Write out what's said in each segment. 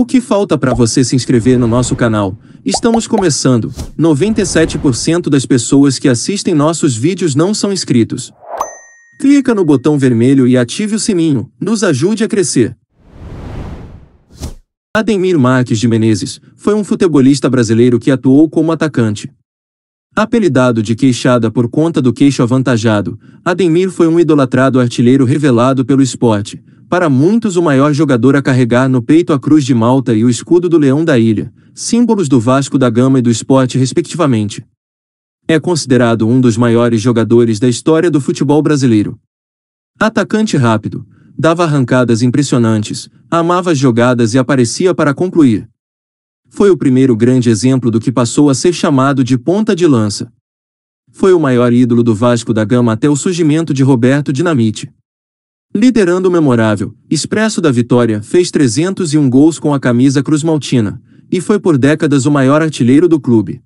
O que falta para você se inscrever no nosso canal? Estamos começando. 97% das pessoas que assistem nossos vídeos não são inscritos. Clica no botão vermelho e ative o sininho. Nos ajude a crescer. Ademir Marques de Menezes foi um futebolista brasileiro que atuou como atacante. Apelidado de Queixada por conta do queixo avantajado, Ademir foi um idolatrado artilheiro revelado pelo esporte, para muitos o maior jogador a carregar no peito a Cruz de Malta e o escudo do Leão da Ilha, símbolos do Vasco da Gama e do esporte, respectivamente. É considerado um dos maiores jogadores da história do futebol brasileiro. Atacante rápido, dava arrancadas impressionantes, amava as jogadas e aparecia para concluir. Foi o primeiro grande exemplo do que passou a ser chamado de ponta de lança. Foi o maior ídolo do Vasco da Gama até o surgimento de Roberto Dinamite. Liderando o memorável, Expresso da Vitória fez 301 gols com a camisa Maltina e foi por décadas o maior artilheiro do clube.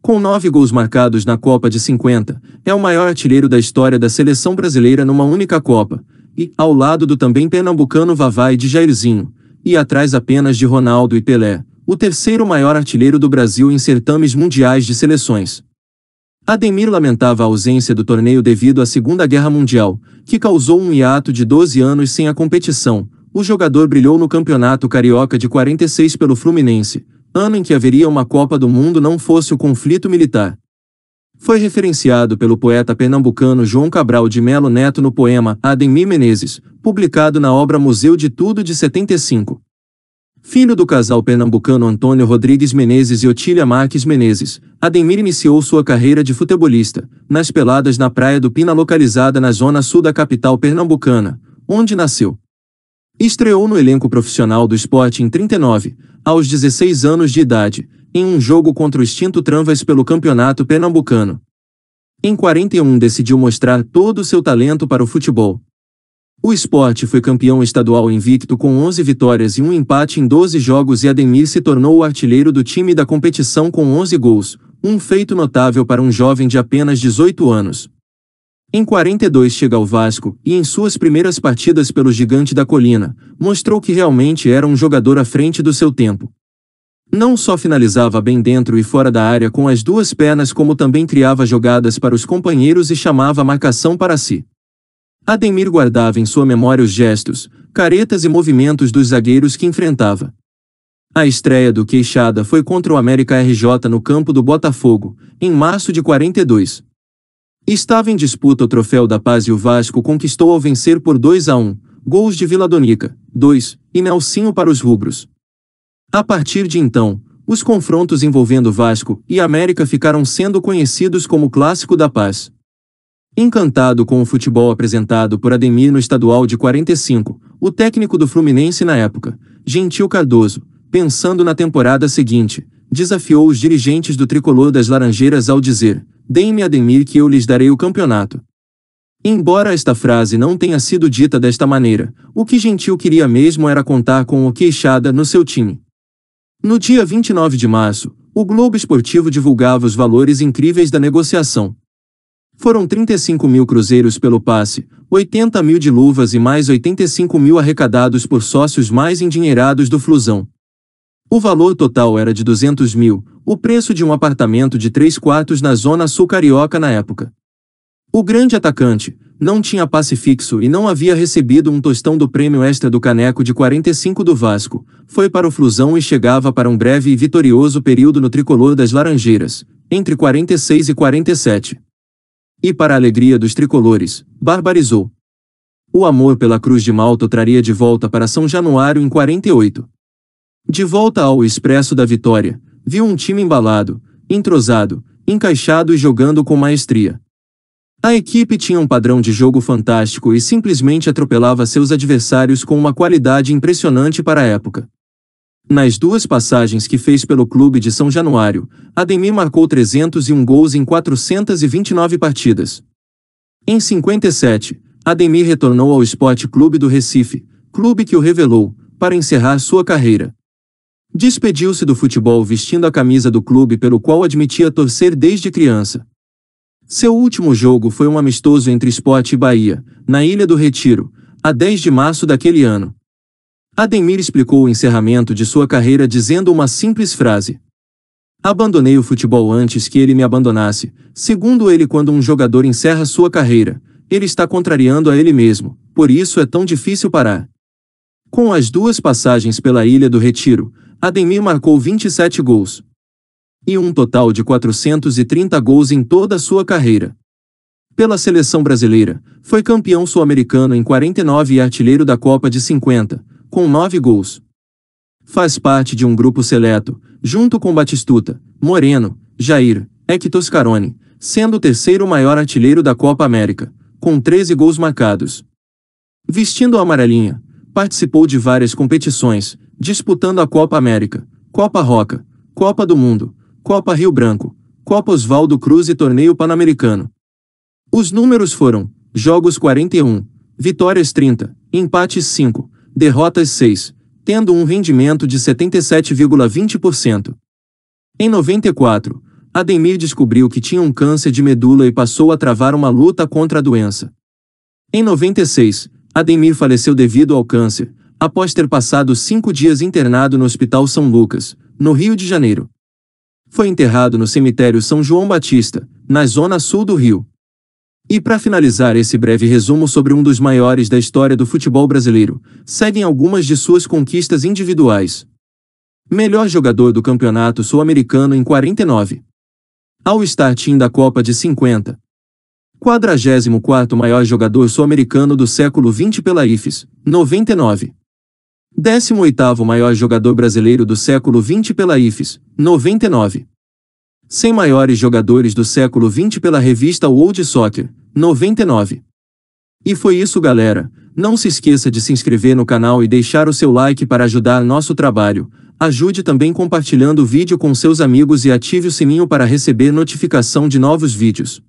Com nove gols marcados na Copa de 50, é o maior artilheiro da história da seleção brasileira numa única Copa, e, ao lado do também pernambucano Vavá e de Jairzinho, e atrás apenas de Ronaldo e Pelé, o terceiro maior artilheiro do Brasil em certames mundiais de seleções. Ademir lamentava a ausência do torneio devido à Segunda Guerra Mundial, que causou um hiato de 12 anos sem a competição. O jogador brilhou no Campeonato Carioca de 46 pelo Fluminense, ano em que haveria uma Copa do Mundo não fosse o conflito militar. Foi referenciado pelo poeta pernambucano João Cabral de Melo Neto no poema Ademir Menezes, publicado na obra Museu de Tudo de 75 filho do casal pernambucano Antônio Rodrigues Menezes e Otília Marques Menezes, Ademir iniciou sua carreira de futebolista, nas peladas na Praia do Pina localizada na zona sul da capital pernambucana, onde nasceu. Estreou no elenco profissional do esporte em 39, aos 16 anos de idade, em um jogo contra o extinto Tranvas pelo Campeonato Pernambucano. Em 41 decidiu mostrar todo o seu talento para o futebol, o esporte foi campeão estadual invicto com 11 vitórias e um empate em 12 jogos e Ademir se tornou o artilheiro do time da competição com 11 gols, um feito notável para um jovem de apenas 18 anos. Em 42 chega ao Vasco e em suas primeiras partidas pelo Gigante da Colina, mostrou que realmente era um jogador à frente do seu tempo. Não só finalizava bem dentro e fora da área com as duas pernas como também criava jogadas para os companheiros e chamava a marcação para si. Ademir guardava em sua memória os gestos, caretas e movimentos dos zagueiros que enfrentava. A estreia do Queixada foi contra o América RJ no campo do Botafogo, em março de 42. Estava em disputa o troféu da paz e o Vasco conquistou ao vencer por 2 a 1, gols de Vila Donica, 2, e Nelsinho para os rubros. A partir de então, os confrontos envolvendo Vasco e América ficaram sendo conhecidos como Clássico da Paz. Encantado com o futebol apresentado por Ademir no estadual de 45, o técnico do Fluminense na época, Gentil Cardoso, pensando na temporada seguinte, desafiou os dirigentes do tricolor das Laranjeiras ao dizer: Deem-me Ademir que eu lhes darei o campeonato. Embora esta frase não tenha sido dita desta maneira, o que Gentil queria mesmo era contar com o queixada no seu time. No dia 29 de março, o Globo Esportivo divulgava os valores incríveis da negociação, foram 35 mil cruzeiros pelo passe, 80 mil de luvas e mais 85 mil arrecadados por sócios mais endinheirados do Flusão. O valor total era de 200 mil, o preço de um apartamento de três quartos na zona sul carioca na época. O grande atacante não tinha passe fixo e não havia recebido um tostão do prêmio extra do Caneco de 45 do Vasco, foi para o Flusão e chegava para um breve e vitorioso período no tricolor das Laranjeiras, entre 46 e 47 e para a alegria dos tricolores, barbarizou. O amor pela Cruz de Malta o traria de volta para São Januário em 48. De volta ao Expresso da Vitória, viu um time embalado, entrosado, encaixado e jogando com maestria. A equipe tinha um padrão de jogo fantástico e simplesmente atropelava seus adversários com uma qualidade impressionante para a época. Nas duas passagens que fez pelo clube de São Januário, Ademir marcou 301 gols em 429 partidas. Em 57, Ademir retornou ao Esporte Clube do Recife, clube que o revelou, para encerrar sua carreira. Despediu-se do futebol vestindo a camisa do clube pelo qual admitia torcer desde criança. Seu último jogo foi um amistoso entre Esporte e Bahia, na Ilha do Retiro, a 10 de março daquele ano. Ademir explicou o encerramento de sua carreira dizendo uma simples frase. Abandonei o futebol antes que ele me abandonasse. Segundo ele, quando um jogador encerra sua carreira, ele está contrariando a ele mesmo, por isso é tão difícil parar. Com as duas passagens pela Ilha do Retiro, Ademir marcou 27 gols. E um total de 430 gols em toda a sua carreira. Pela seleção brasileira, foi campeão sul-americano em 49 e artilheiro da Copa de 50, com nove gols. Faz parte de um grupo seleto, junto com Batistuta, Moreno, Jair, Hector sendo o terceiro maior artilheiro da Copa América, com 13 gols marcados. Vestindo a amarelinha, participou de várias competições, disputando a Copa América, Copa Roca, Copa do Mundo, Copa Rio Branco, Copa Oswaldo Cruz e Torneio Pan-Americano. Os números foram: jogos 41, vitórias 30, empates 5, derrotas 6, tendo um rendimento de 77,20%. Em 94, Ademir descobriu que tinha um câncer de medula e passou a travar uma luta contra a doença. Em 96, Ademir faleceu devido ao câncer, após ter passado cinco dias internado no Hospital São Lucas, no Rio de Janeiro. Foi enterrado no cemitério São João Batista, na zona sul do Rio. E para finalizar esse breve resumo sobre um dos maiores da história do futebol brasileiro, seguem algumas de suas conquistas individuais. Melhor jogador do Campeonato Sul-Americano em 49. Ao estar team da Copa de 50. 44 maior jogador sul-americano do século XX pela IFES, 99. 18º maior jogador brasileiro do século XX pela IFES, 99. 100 maiores jogadores do século XX pela revista World Soccer, 99. E foi isso, galera. Não se esqueça de se inscrever no canal e deixar o seu like para ajudar nosso trabalho. Ajude também compartilhando o vídeo com seus amigos e ative o sininho para receber notificação de novos vídeos.